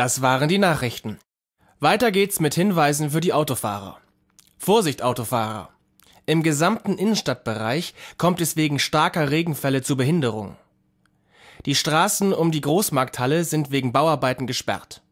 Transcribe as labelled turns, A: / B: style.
A: Das waren die Nachrichten. Weiter geht's mit Hinweisen für die Autofahrer. Vorsicht Autofahrer! Im gesamten Innenstadtbereich kommt es wegen starker Regenfälle zu Behinderungen. Die Straßen um die Großmarkthalle sind wegen Bauarbeiten gesperrt.